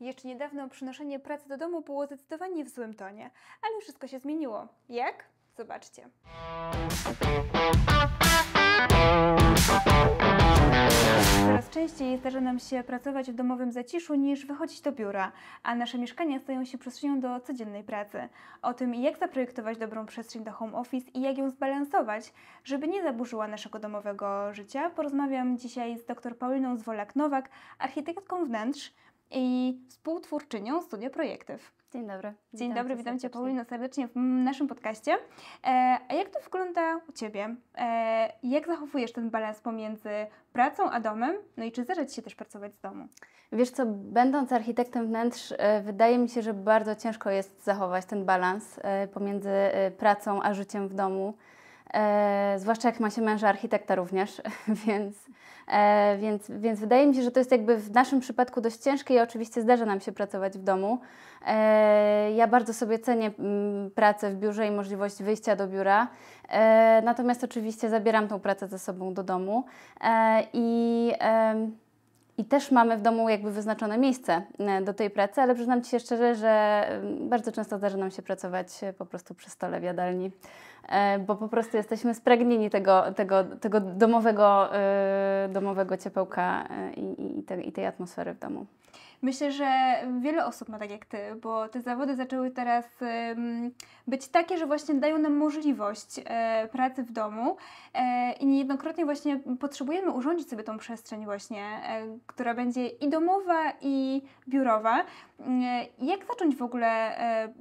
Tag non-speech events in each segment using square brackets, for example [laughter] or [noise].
Jeszcze niedawno przynoszenie pracy do domu było zdecydowanie w złym tonie, ale wszystko się zmieniło. Jak? Zobaczcie. Coraz częściej zdarza nam się pracować w domowym zaciszu niż wychodzić do biura, a nasze mieszkania stają się przestrzenią do codziennej pracy. O tym, jak zaprojektować dobrą przestrzeń do home office i jak ją zbalansować, żeby nie zaburzyła naszego domowego życia, porozmawiam dzisiaj z dr Pauliną Zwolak-Nowak, architektką wnętrz, i współtwórczynią Studio Projektyw. Dzień dobry. Dzień dobry, witam Cię Paulino serdecznie w naszym podcaście. E, a jak to wygląda u Ciebie? E, jak zachowujesz ten balans pomiędzy pracą a domem? No i czy zdarza Ci się też pracować z domu? Wiesz co, będąc architektem wnętrz, e, wydaje mi się, że bardzo ciężko jest zachować ten balans e, pomiędzy e, pracą a życiem w domu. E, zwłaszcza jak ma się męża architekta również, [laughs] więc, e, więc, więc wydaje mi się, że to jest jakby w naszym przypadku dość ciężkie i oczywiście zdarza nam się pracować w domu. E, ja bardzo sobie cenię mm, pracę w biurze i możliwość wyjścia do biura, e, natomiast oczywiście zabieram tą pracę ze sobą do domu e, i i też mamy w domu jakby wyznaczone miejsce e, do tej pracy, ale przyznam Ci się szczerze, że mm, bardzo często zdarza nam się pracować po prostu przy stole w jadalni. E, bo po prostu jesteśmy spragnieni tego, tego, tego domowego, e, domowego ciepełka e, i, i, tej atmosfery w domu. Myślę, że wiele osób ma tak jak ty, bo te zawody zaczęły teraz być takie, że właśnie dają nam możliwość pracy w domu i niejednokrotnie właśnie potrzebujemy urządzić sobie tą przestrzeń właśnie, która będzie i domowa, i biurowa. Jak zacząć w ogóle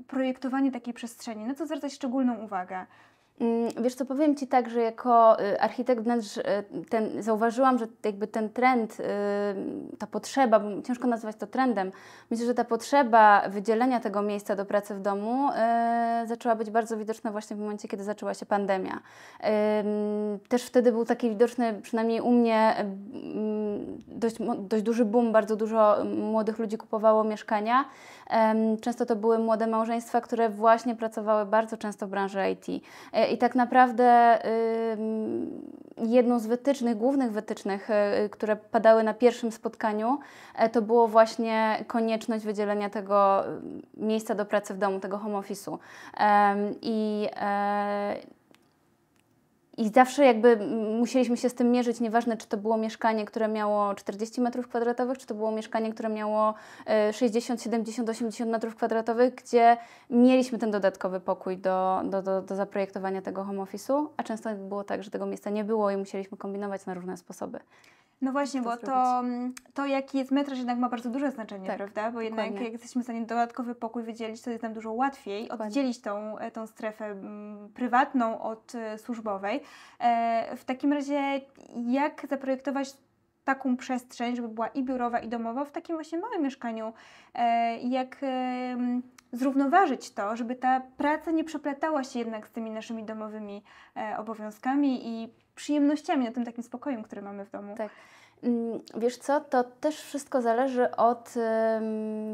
projektowanie takiej przestrzeni? Na co zwracać szczególną uwagę? Mm, wiesz co, powiem Ci tak, że jako y, architekt wnętrz y, ten, zauważyłam, że jakby ten trend, y, ta potrzeba, bo ciężko nazwać to trendem, myślę, że ta potrzeba wydzielenia tego miejsca do pracy w domu zaczęła być bardzo widoczna właśnie w momencie, kiedy zaczęła się pandemia. Też wtedy był taki widoczny, przynajmniej u mnie, mm, dość, dość duży boom, bardzo dużo młodych ludzi kupowało mieszkania. Często to były młode małżeństwa, które właśnie pracowały bardzo często w branży IT i tak naprawdę jedną z wytycznych, głównych wytycznych, y, y, które padały na pierwszym spotkaniu, e, to było właśnie konieczność wydzielenia tego y, miejsca do pracy w domu, tego home office'u. I e, i zawsze jakby musieliśmy się z tym mierzyć, nieważne czy to było mieszkanie, które miało 40 metrów kwadratowych, czy to było mieszkanie, które miało 60, 70, 80 metrów kwadratowych, gdzie mieliśmy ten dodatkowy pokój do, do, do, do zaprojektowania tego home office'u, a często było tak, że tego miejsca nie było i musieliśmy kombinować na różne sposoby. No właśnie, to bo to, mm, to jaki jest metraż jednak ma bardzo duże znaczenie, tak, prawda? Bo jednak jak jesteśmy w stanie dodatkowy pokój wydzielić, to jest nam dużo łatwiej dokładnie. oddzielić tą, e, tą strefę mm, prywatną od e, służbowej. E, w takim razie jak zaprojektować taką przestrzeń, żeby była i biurowa, i domowa w takim właśnie małym mieszkaniu, jak zrównoważyć to, żeby ta praca nie przeplatała się jednak z tymi naszymi domowymi e, obowiązkami i przyjemnościami, na tym takim spokojem, który mamy w domu. Tak. Mm, wiesz co, to też wszystko zależy od,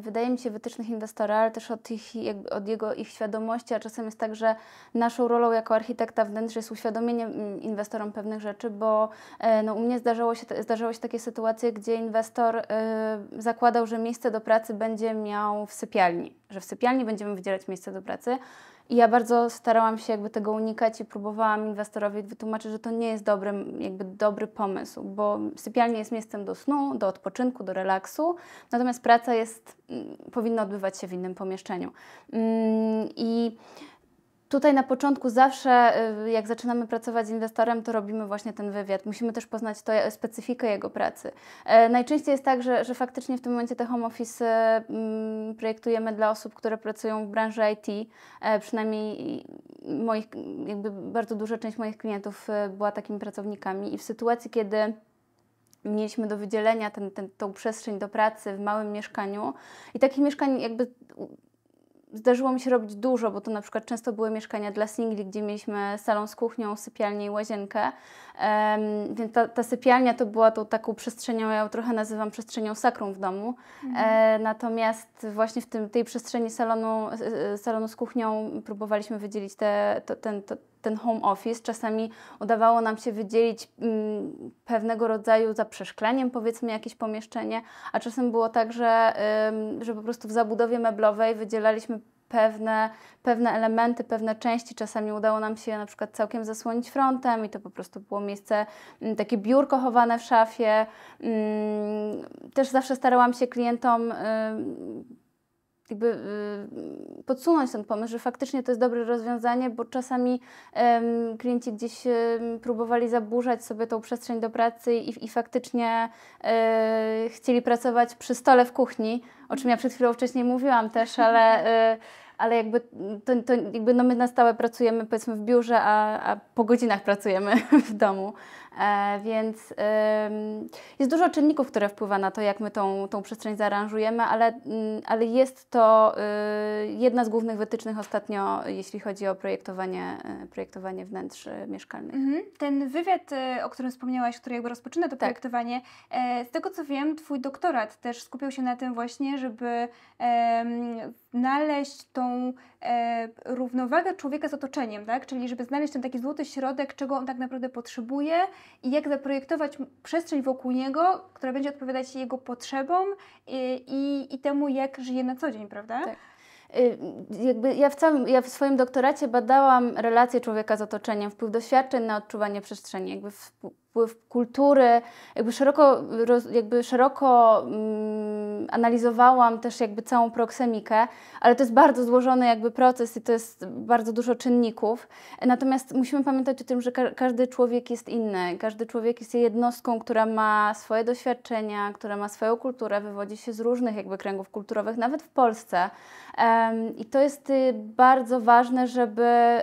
wydaje mi się, wytycznych inwestora, ale też od, ich, od jego ich świadomości, a czasem jest tak, że naszą rolą jako architekta wnętrz jest uświadomienie mm, inwestorom pewnych rzeczy, bo e, no, u mnie zdarzało się, zdarzały się takie sytuacje, gdzie inwestor e, zakładał, że miejsce do pracy będzie miał w sypialni, że w sypialni będziemy wydzielać miejsce do pracy, i ja bardzo starałam się jakby tego unikać i próbowałam inwestorowi wytłumaczyć, że to nie jest dobry, jakby dobry pomysł, bo sypialnia jest miejscem do snu, do odpoczynku, do relaksu, natomiast praca jest, mm, powinna odbywać się w innym pomieszczeniu. Mm, I Tutaj na początku zawsze, y, jak zaczynamy pracować z inwestorem, to robimy właśnie ten wywiad. Musimy też poznać to, e, specyfikę jego pracy. E, najczęściej jest tak, że, że faktycznie w tym momencie te home office mm, projektujemy dla osób, które pracują w branży IT. E, przynajmniej moich, jakby bardzo duża część moich klientów była takimi pracownikami. I w sytuacji, kiedy mieliśmy do wydzielenia ten, ten, przestrzeń do pracy w małym mieszkaniu i takich mieszkań jakby zdarzyło mi się robić dużo, bo to na przykład często były mieszkania dla singli, gdzie mieliśmy salon z kuchnią, sypialnię i łazienkę. Um, więc ta, ta, sypialnia to była tą taką przestrzenią, ja ją trochę nazywam przestrzenią sakrum w domu. Mhm. E, natomiast właśnie w tym, tej przestrzeni salonu, e, e, salonu z kuchnią próbowaliśmy wydzielić te, to, ten, to, ten home office. Czasami udawało nam się wydzielić mm, pewnego rodzaju za przeszkleniem, powiedzmy, jakieś pomieszczenie, a czasem było tak, że, ym, że po prostu w zabudowie meblowej wydzielaliśmy pewne, pewne elementy, pewne części. Czasami udało nam się na przykład całkiem zasłonić frontem i to po prostu było miejsce, mm, takie biurko chowane w szafie. Mm, też zawsze starałam się klientom jakby y, podsunąć ten pomysł, że faktycznie to jest dobre rozwiązanie, bo czasami um, klienci gdzieś um, próbowali zaburzać sobie tą przestrzeń do pracy i, i faktycznie um, chcieli pracować przy stole w kuchni, o czym ja przed chwilą wcześniej mówiłam też, ale y, ale jakby, to, to jakby no my na stałe pracujemy powiedzmy w biurze, a, a po godzinach pracujemy [laughs] w domu. E, więc jest dużo czynników, które wpływa na to, jak my tą, tą przestrzeń zaaranżujemy, ale, mm, ale jest to y, jedna z głównych wytycznych ostatnio, jeśli chodzi o projektowanie, y, projektowanie wnętrz y, mieszkalnych. Mhm. Ten wywiad, o którym wspomniałaś, który jakby rozpoczyna to tak. projektowanie, e, z tego co wiem, Twój doktorat też skupiał się na tym właśnie, żeby znaleźć tą e, równowagę człowieka z otoczeniem, tak? czyli żeby znaleźć ten taki złoty środek, czego on tak naprawdę potrzebuje i jak zaprojektować przestrzeń wokół niego, która będzie odpowiadać jego potrzebom i, e, i, i temu, jak żyje na co dzień, prawda? Tak y, jakby ja w, całym, ja w swoim doktoracie badałam relacje człowieka z otoczeniem, wpływ doświadczeń na odczuwanie przestrzeni, jakby w, wpływ kultury. Jakby szeroko, jakby szeroko mm, analizowałam też jakby całą proksemikę, ale to jest bardzo złożony jakby proces i to jest bardzo dużo czynników. Natomiast musimy pamiętać o tym, że ka każdy człowiek jest inny. Każdy człowiek jest jednostką, która ma swoje doświadczenia, która ma swoją kulturę, wywodzi się z różnych jakby kręgów kulturowych, nawet w Polsce. Um, I to jest y, bardzo ważne, żeby,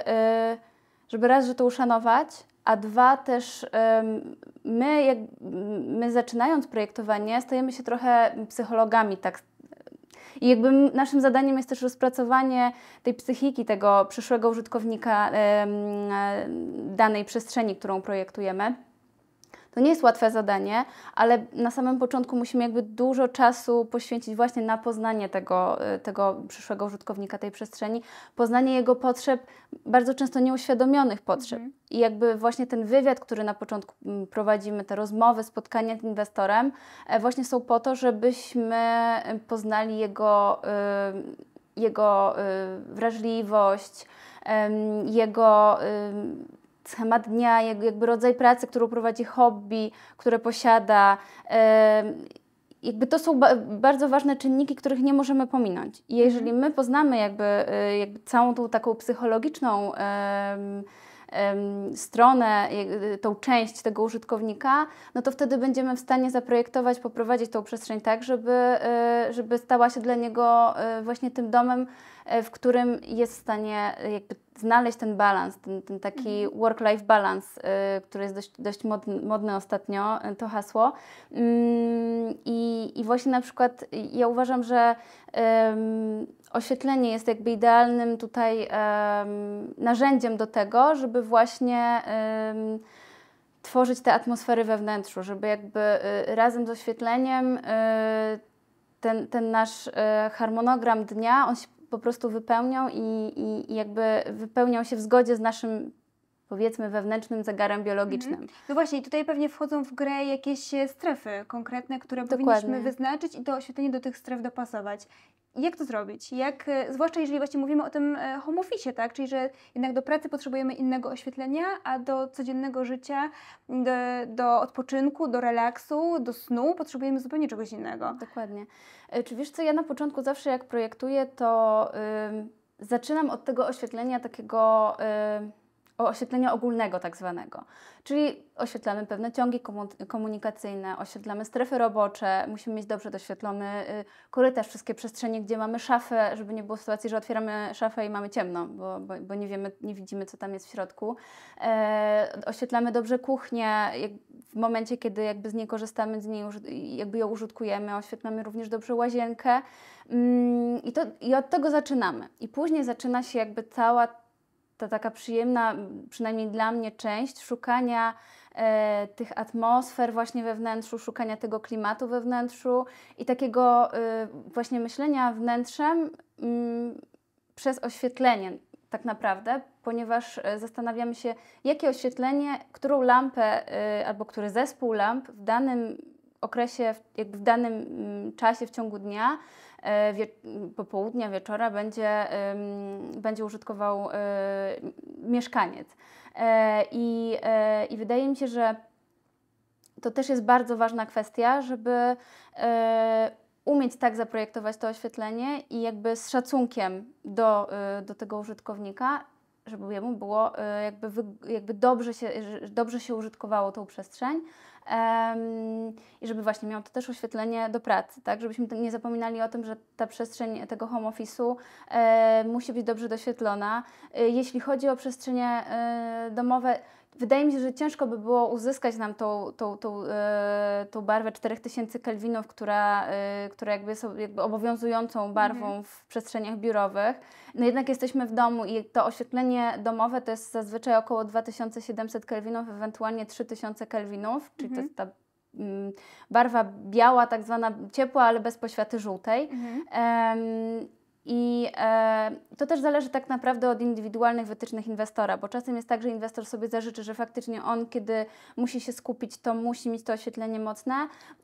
y, żeby raz, że to uszanować, a dwa też my, jak, my zaczynając projektowanie, stajemy się trochę psychologami, tak. I jakby naszym zadaniem jest też rozpracowanie tej psychiki tego przyszłego użytkownika danej przestrzeni, którą projektujemy. To nie jest łatwe zadanie, ale na samym początku musimy jakby dużo czasu poświęcić właśnie na poznanie tego, y, tego przyszłego użytkownika tej przestrzeni, poznanie jego potrzeb, bardzo często nieuświadomionych potrzeb. Mhm. I jakby właśnie ten wywiad, który na początku mm, prowadzimy, te rozmowy, spotkania z inwestorem, e, właśnie są po to, żebyśmy y, poznali jego, y, jego wrażliwość, jego schemat dnia, jakby rodzaj pracy, którą prowadzi, hobby, które posiada. Jakby to są bardzo ważne czynniki, których nie możemy pominąć. I jeżeli mhm. my poznamy jakby, y, jakby całą tą taką psychologiczną stronę, y, tą część tego użytkownika, no to wtedy będziemy w stanie zaprojektować, poprowadzić tą przestrzeń tak, żeby, y, żeby stała się dla niego właśnie tym domem, w którym jest w stanie jakby znaleźć ten balans, ten, ten taki mhm. work-life balance, y, który jest dość, dość modny, modne ostatnio, y, to hasło. Mm, I, I właśnie na przykład ja uważam, że oświetlenie jest jakby idealnym tutaj narzędziem do tego, żeby właśnie tworzyć te atmosfery we wnętrzu, żeby jakby y, razem z oświetleniem ten, ten nasz harmonogram dnia, on się po prostu wypełnią i, i, jakby wypełnią się w zgodzie z naszym powiedzmy wewnętrznym zegarem biologicznym. Mhm. No właśnie, i tutaj pewnie wchodzą w grę jakieś e, strefy konkretne, które Dokładnie. powinniśmy wyznaczyć i to oświetlenie do tych stref dopasować. Jak to zrobić? Jak, e, zwłaszcza jeżeli właśnie mówimy o tym e, home office, tak? Czyli, że jednak do pracy potrzebujemy innego oświetlenia, a do codziennego życia, do, do odpoczynku, do relaksu, do snu potrzebujemy zupełnie czegoś innego. Dokładnie. E, czy wiesz co, ja na początku zawsze jak projektuję, to yy, zaczynam od tego oświetlenia takiego... Yy oświetlenia ogólnego tak zwanego. Czyli oświetlamy pewne ciągi komunikacyjne, oświetlamy strefy robocze, musimy mieć dobrze doświetlony y, korytarz, wszystkie przestrzenie, gdzie mamy szafę, żeby nie było sytuacji, że otwieramy szafę i mamy ciemno, bo, bo, bo nie wiemy, nie widzimy, co tam jest w środku. E, oświetlamy dobrze kuchnię, w momencie, kiedy jakby z niej korzystamy, z niej jakby ją użytkujemy, oświetlamy również dobrze łazienkę. Mm, i, to, I od tego zaczynamy. I później zaczyna się jakby cała ta taka przyjemna, przynajmniej dla mnie, część szukania e, tych atmosfer właśnie we wnętrzu, szukania tego klimatu we wnętrzu i takiego e, właśnie myślenia wnętrzem m, mm, przez oświetlenie tak naprawdę, ponieważ e, zastanawiamy się, jakie oświetlenie, którą lampę e, albo który zespół lamp w danym okresie, jakby w danym mm, czasie w ciągu dnia E, wie, popołudnia, wieczora będzie, będzie użytkował e, mieszkaniec. E, I, I wydaje mi się, że to też jest bardzo ważna kwestia, żeby umieć tak zaprojektować to oświetlenie i jakby z szacunkiem do, do tego użytkownika, żeby jemu było jakby, jakby dobrze, się, dobrze się użytkowało tą przestrzeń, i żeby właśnie miał to też oświetlenie do pracy, tak? Żebyśmy nie zapominali o tym, że ta przestrzeń tego home office'u e, musi być dobrze doświetlona. E, jeśli chodzi o przestrzenie e, domowe, Wydaje mi się, że ciężko by było uzyskać nam tą, tą, tą, yy, tą barwę 4000 kelwinów, która, yy, która jakby jest jakby obowiązującą barwą mhm. w przestrzeniach biurowych. No jednak jesteśmy w domu i to oświetlenie domowe to jest zazwyczaj około 2700 kelwinów, ewentualnie 3000 kelwinów, czyli to mhm. jest ta mm, barwa biała, tak zwana ciepła, ale bez poświaty żółtej. Mhm. I e, to też zależy tak naprawdę od indywidualnych wytycznych inwestora, bo czasem jest tak, że inwestor sobie zażyczy, że faktycznie on, kiedy musi się skupić, to musi mieć to oświetlenie mocne,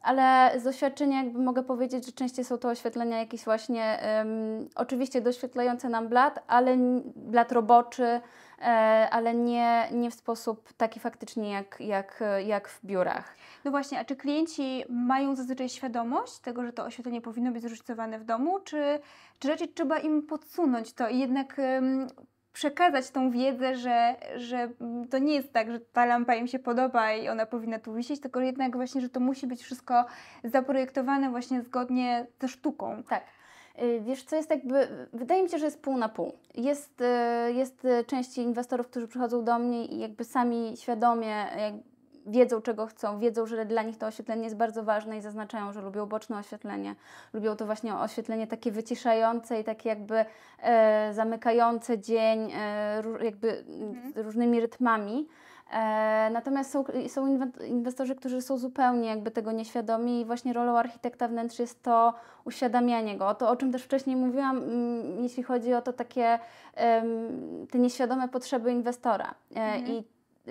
ale z doświadczenia jakby mogę powiedzieć, że częściej są to oświetlenia jakieś właśnie, ym, oczywiście doświetlające nam blat, ale blat roboczy, E, ale nie, nie w sposób taki faktycznie jak, jak, jak w biurach. No właśnie, a czy klienci mają zazwyczaj świadomość tego, że to oświetlenie powinno być zróżnicowane w domu, czy, czy raczej trzeba im podsunąć to i jednak um, przekazać tą wiedzę, że, że to nie jest tak, że ta lampa im się podoba i ona powinna tu wisieć, tylko jednak właśnie, że to musi być wszystko zaprojektowane właśnie zgodnie ze sztuką. Tak. Y, wiesz, co jest jakby, wydaje mi się, że jest pół na pół. Jest, y, jest y, części inwestorów, którzy przychodzą do mnie i jakby sami świadomie wiedzą, czego chcą, wiedzą, że dla nich to oświetlenie jest bardzo ważne i zaznaczają, że lubią boczne oświetlenie, lubią to właśnie oświetlenie takie wyciszające i takie jakby e, zamykające dzień e, jakby mhm. różnymi rytmami. E, natomiast są, są inwestorzy, którzy są zupełnie jakby tego nieświadomi i właśnie rolą architekta wnętrz jest to uświadamianie go. To, o czym też wcześniej mówiłam, mm, jeśli chodzi o to takie te nieświadome potrzeby inwestora. E, mhm. I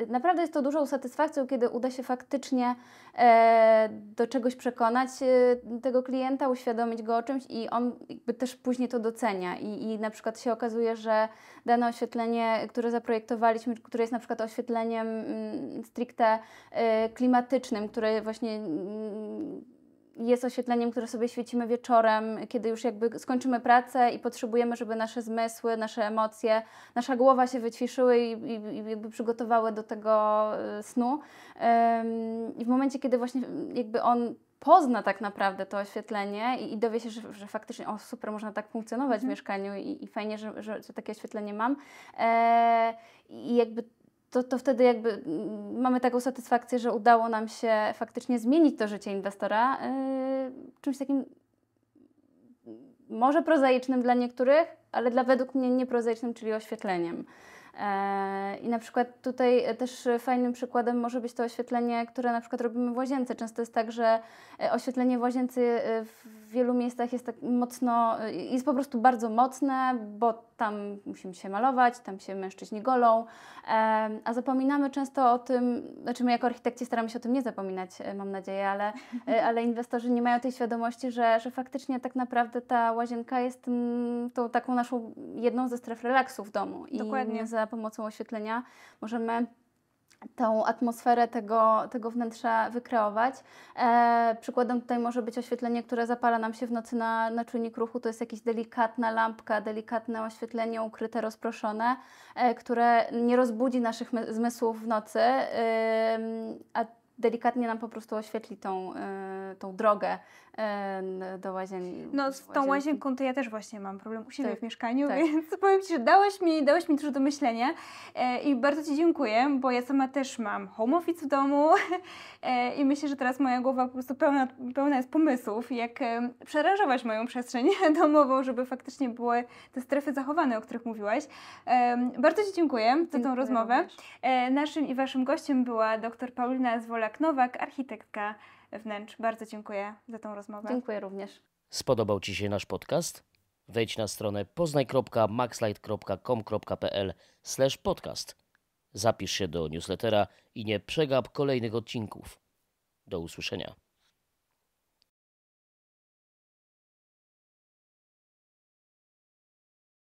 naprawdę jest to dużą satysfakcją, kiedy uda się faktycznie e, do czegoś przekonać e, tego klienta, uświadomić go o czymś i on jakby też później to docenia. I, I na przykład się okazuje, że dane oświetlenie, które zaprojektowaliśmy, które jest na przykład oświetleniem mm, stricte e, klimatycznym, które właśnie mm, jest oświetleniem, które sobie świecimy wieczorem, kiedy już jakby skończymy pracę i potrzebujemy, żeby nasze zmysły, nasze emocje, nasza głowa się wyćwiszyły i, i, i jakby przygotowały do tego y, snu. I w momencie, kiedy właśnie jakby on pozna tak naprawdę to oświetlenie i, i dowie się, że, że, faktycznie o super, można tak funkcjonować w mhm. mieszkaniu i, i fajnie, że, że, że, takie oświetlenie mam. E, I jakby to, to wtedy jakby mm, mamy taką satysfakcję, że udało nam się faktycznie zmienić to życie inwestora yy, czymś takim mm, może prozaicznym dla niektórych, ale dla według mnie nieprozaicznym, czyli oświetleniem. E, I na przykład tutaj e, też fajnym przykładem może być to oświetlenie, które na przykład robimy w łazience. Często jest tak, że e, oświetlenie w łazience w wielu miejscach jest tak mocno, jest po prostu bardzo mocne, bo tam musimy się malować, tam się mężczyźni golą, a zapominamy często o tym, znaczy my jako architekci staramy się o tym nie zapominać, mam nadzieję, ale, [laughs] ale inwestorzy nie mają tej świadomości, że, że faktycznie tak naprawdę ta łazienka jest mm, tą taką naszą jedną ze stref relaksu w domu. Dokładnie. za pomocą oświetlenia możemy tą atmosferę tego, tego wnętrza wykreować. E, przykładem tutaj może być oświetlenie, które zapala nam się w nocy na, na czujnik ruchu. To jest jakaś delikatna lampka, delikatne oświetlenie ukryte, rozproszone, e, które nie rozbudzi naszych zmysłów w nocy, e, a delikatnie nam po prostu oświetli tą, y, tą drogę do łazienki. No z tą łazienki. łazienką to ja też właśnie mam problem u siebie tak, w mieszkaniu, tak. więc [laughs] powiem Ci, że dałaś mi, dałaś mi dużo do myślenia e, i bardzo Ci dziękuję, bo ja sama też mam home office w domu [laughs] e, i myślę, że teraz moja głowa po prostu pełna, pełna jest pomysłów, jak przerażować moją przestrzeń [laughs] domową, żeby faktycznie były te strefy zachowane, o których mówiłaś. Bardzo Ci dziękuję, dziękuję za tą rozmowę. Również. E, naszym i Waszym gościem była dr Paulina Zwolak-Nowak, architektka wnętrz. Bardzo dziękuję za tą rozmowę. Dziękuję również. Spodobał Ci się nasz podcast? Wejdź na stronę poznaj.maxlight.com.pl podcast. Zapisz się do newslettera i nie przegap kolejnych odcinków. Do usłyszenia.